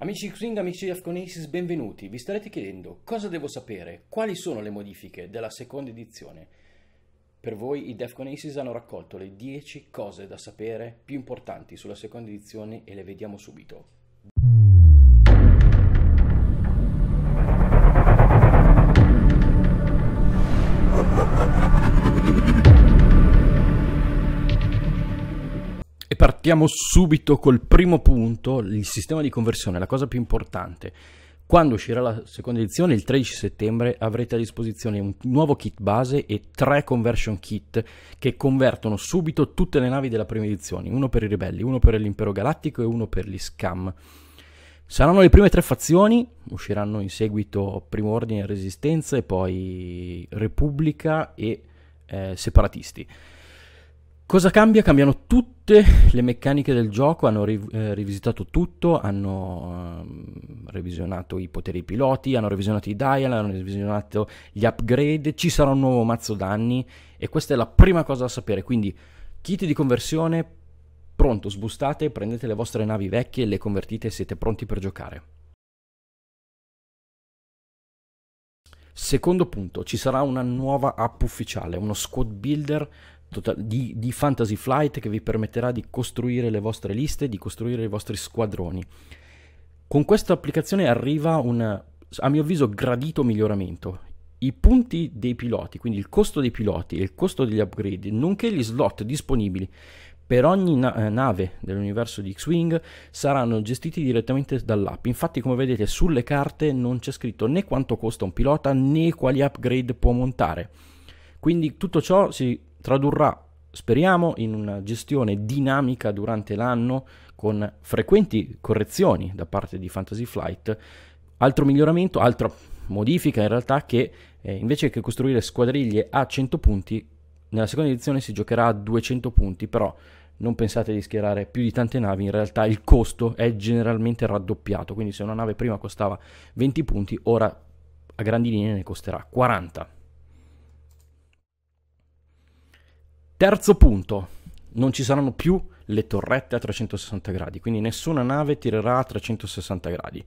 Amici Xing, amici di Afconasis, benvenuti. Vi starete chiedendo cosa devo sapere, quali sono le modifiche della seconda edizione. Per voi i Defconasis hanno raccolto le 10 cose da sapere più importanti sulla seconda edizione e le vediamo subito. partiamo subito col primo punto, il sistema di conversione, la cosa più importante. Quando uscirà la seconda edizione, il 13 settembre, avrete a disposizione un nuovo kit base e tre conversion kit che convertono subito tutte le navi della prima edizione, uno per i ribelli, uno per l'impero galattico e uno per gli scam. Saranno le prime tre fazioni, usciranno in seguito Primo Ordine e Resistenza e poi Repubblica e eh, Separatisti. Cosa cambia? Cambiano tutte le meccaniche del gioco, hanno ri- eh, rivisitato tutto, hanno ehm, revisionato i poteri piloti, hanno revisionato i dial, hanno revisionato gli upgrade, ci sarà un nuovo mazzo danni e questa è la prima cosa da sapere, quindi kit di conversione pronto, sbustate, prendete le vostre navi vecchie, le convertite e siete pronti per giocare. Secondo punto, ci sarà una nuova app ufficiale, uno squad builder di, di, Fantasy Flight che vi permetterà di costruire le vostre liste, di costruire i vostri squadroni. Con questa applicazione arriva un, a mio avviso, gradito miglioramento. I punti dei piloti, quindi il costo dei piloti e il costo degli upgrade, nonché gli slot disponibili per ogni na- eh, nave dell'universo di X-Wing saranno gestiti direttamente dall'app. Infatti, come vedete, sulle carte non c'è scritto né quanto costa un pilota né quali upgrade può montare. Quindi tutto ciò si tradurrà, speriamo, in una gestione dinamica durante l'anno con frequenti correzioni da parte di Fantasy Flight. Altro miglioramento, altra modifica in realtà che eh, invece che costruire squadriglie a 100 punti, nella seconda edizione si giocherà a 200 punti, però non pensate di schierare più di tante navi, in realtà il costo è generalmente raddoppiato, quindi se una nave prima costava 20 punti, ora a grandi linee ne costerà 40. Terzo punto, non ci saranno più le torrette a 360 gradi, quindi nessuna nave tirerà a 360 gradi.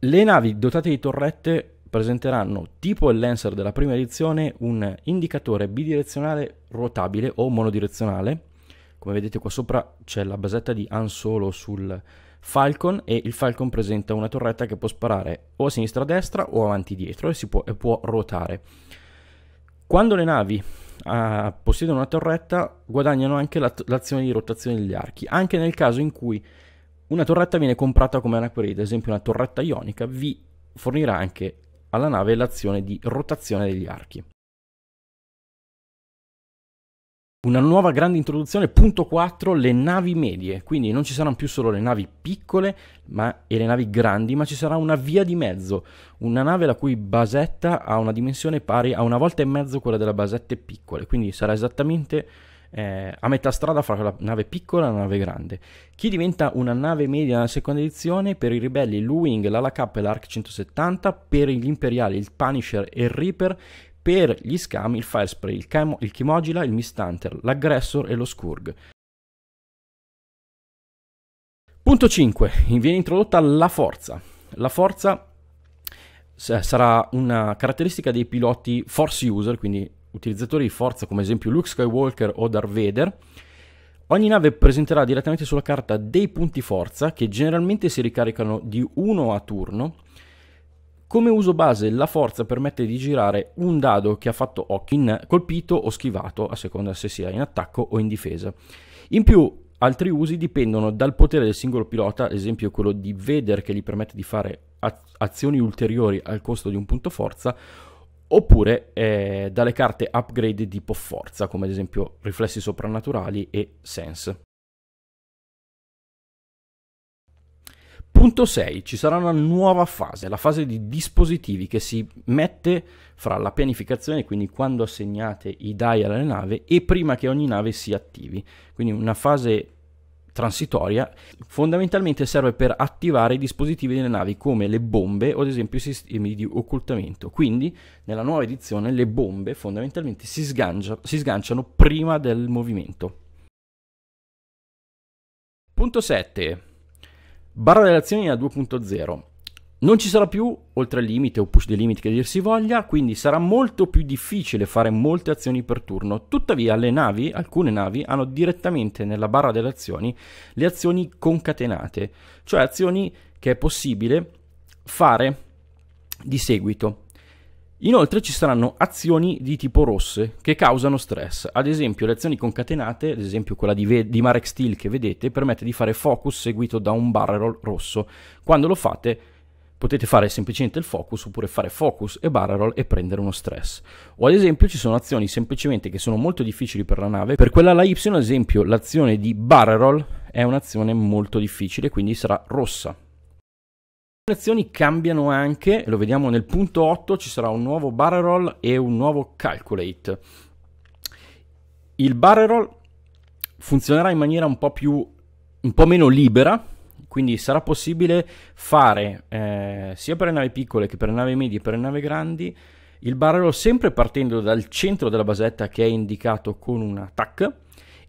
Le navi dotate di torrette presenteranno, tipo il Lancer della prima edizione, un indicatore bidirezionale ruotabile o monodirezionale. Come vedete qua sopra c'è la basetta di Han Solo sul Falcon e il Falcon presenta una torretta che può sparare o a sinistra a destra o avanti dietro e si può, e può ruotare. Quando le navi uh, possiedono una torretta guadagnano anche l'azione di rotazione degli archi, anche nel caso in cui una torretta viene comprata come una query, ad esempio una torretta ionica vi fornirà anche alla nave l'azione di rotazione degli archi. Una nuova grande introduzione, punto 4, le navi medie, quindi non ci saranno più solo le navi piccole ma, e le navi grandi, ma ci sarà una via di mezzo, una nave la cui basetta ha una dimensione pari a una volta e mezzo quella delle basette piccole, quindi sarà esattamente eh, a metà strada fra la nave piccola e la nave grande. Chi diventa una nave media nella seconda edizione? Per i ribelli l'U-Wing, l'Ala K e l'Arc 170, per gli imperiali il Punisher e il Reaper, per gli scam il Firespray, il, Chem- il Chimogila, il Mistanter, l'Aggressor e lo Skurg. Punto 5. Viene introdotta la forza. La forza sarà una caratteristica dei piloti force user, quindi utilizzatori di forza come esempio Luke Skywalker o Darth Vader. Ogni nave presenterà direttamente sulla carta dei punti forza che generalmente si ricaricano di uno a turno come uso base la forza permette di girare un dado che ha fatto occhio colpito o schivato, a seconda se sia in attacco o in difesa. In più altri usi dipendono dal potere del singolo pilota, ad esempio quello di Veder che gli permette di fare azioni ulteriori al costo di un punto forza, oppure eh, dalle carte upgrade tipo forza, come ad esempio riflessi soprannaturali e sense. Punto 6. Ci sarà una nuova fase, la fase di dispositivi che si mette fra la pianificazione, quindi quando assegnate i DAI alla nave e prima che ogni nave si attivi. Quindi una fase transitoria fondamentalmente serve per attivare i dispositivi delle navi come le bombe o ad esempio i sistemi di occultamento. Quindi nella nuova edizione le bombe fondamentalmente si, sgancia, si sganciano prima del movimento. Punto 7. Barra delle azioni a 2.0. Non ci sarà più oltre il limite o push the limit che dir si voglia, quindi sarà molto più difficile fare molte azioni per turno. Tuttavia le navi, alcune navi, hanno direttamente nella barra delle azioni le azioni concatenate, cioè azioni che è possibile fare di seguito. Inoltre ci saranno azioni di tipo rosse che causano stress, ad esempio le azioni concatenate, ad esempio quella di, ve- di Marek Steel che vedete, permette di fare focus seguito da un barrel rosso. Quando lo fate potete fare semplicemente il focus oppure fare focus e barrel e prendere uno stress. O ad esempio ci sono azioni semplicemente che sono molto difficili per la nave, per quella alla Y ad esempio l'azione di barrel è un'azione molto difficile quindi sarà rossa le azioni cambiano anche, lo vediamo nel punto 8, ci sarà un nuovo barrel roll e un nuovo calculate. Il barrel roll funzionerà in maniera un po, più, un po meno libera, quindi sarà possibile fare eh, sia per le navi piccole che per le navi medie e per le navi grandi il barrel roll sempre partendo dal centro della basetta che è indicato con un tac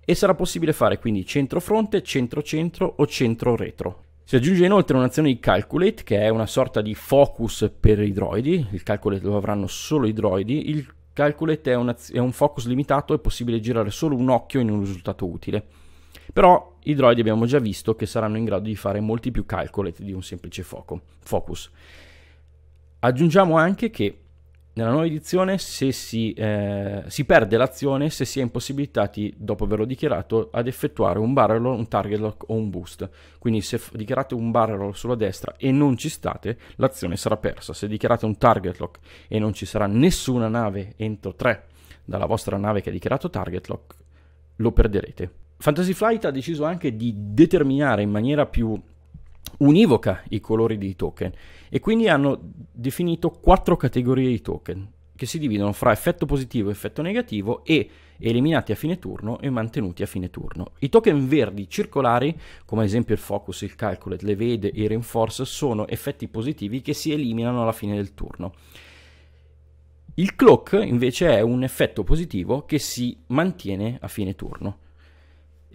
e sarà possibile fare quindi centro fronte, centro centro o centro retro. Si aggiunge inoltre un'azione di Calculate, che è una sorta di focus per i droidi, il Calculate lo avranno solo i droidi, il Calculate è, una, è un focus limitato, è possibile girare solo un occhio in un risultato utile. Però i droidi abbiamo già visto che saranno in grado di fare molti più Calculate di un semplice focus. Aggiungiamo anche che nella nuova edizione se si, eh, si perde l'azione se si è impossibilitati, dopo averlo dichiarato, ad effettuare un barrel roll, un target lock o un boost. Quindi se dichiarate un barrel roll sulla destra e non ci state, l'azione sarà persa. Se dichiarate un target lock e non ci sarà nessuna nave entro 3 dalla vostra nave che ha dichiarato target lock, lo perderete. Fantasy Flight ha deciso anche di determinare in maniera più univoca i colori dei token e quindi hanno definito quattro categorie di token che si dividono fra effetto positivo e effetto negativo e eliminati a fine turno e mantenuti a fine turno. I token verdi circolari, come ad esempio il focus, il calculate, le vede e il reinforce, sono effetti positivi che si eliminano alla fine del turno. Il clock invece è un effetto positivo che si mantiene a fine turno.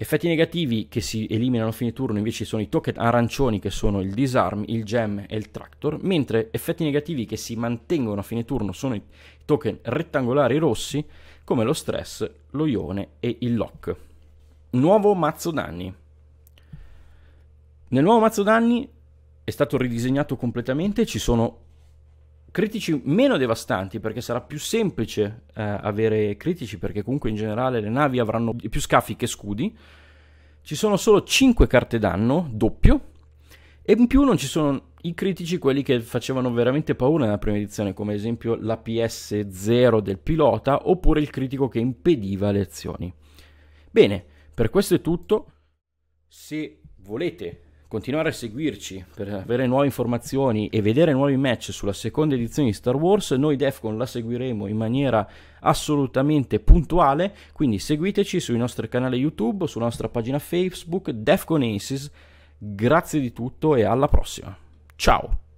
Effetti negativi che si eliminano a fine turno invece sono i token arancioni che sono il disarm, il gem e il tractor, mentre effetti negativi che si mantengono a fine turno sono i token rettangolari rossi come lo stress, lo ione e il lock. Nuovo mazzo danni. Nel nuovo mazzo danni è stato ridisegnato completamente, ci sono critici meno devastanti perché sarà più semplice eh, avere critici perché comunque in generale le navi avranno più scafi che scudi. Ci sono solo 5 carte danno, doppio, e in più non ci sono i critici, quelli che facevano veramente paura nella prima edizione, come ad esempio l'APS 0 del pilota oppure il critico che impediva le azioni. Bene, per questo è tutto. Se volete continuare a seguirci per avere nuove informazioni e vedere nuovi match sulla seconda edizione di Star Wars, noi Defcon la seguiremo in maniera assolutamente puntuale, quindi seguiteci sui nostri canali YouTube, sulla nostra pagina Facebook Defcon Aces. Grazie di tutto e alla prossima. Ciao.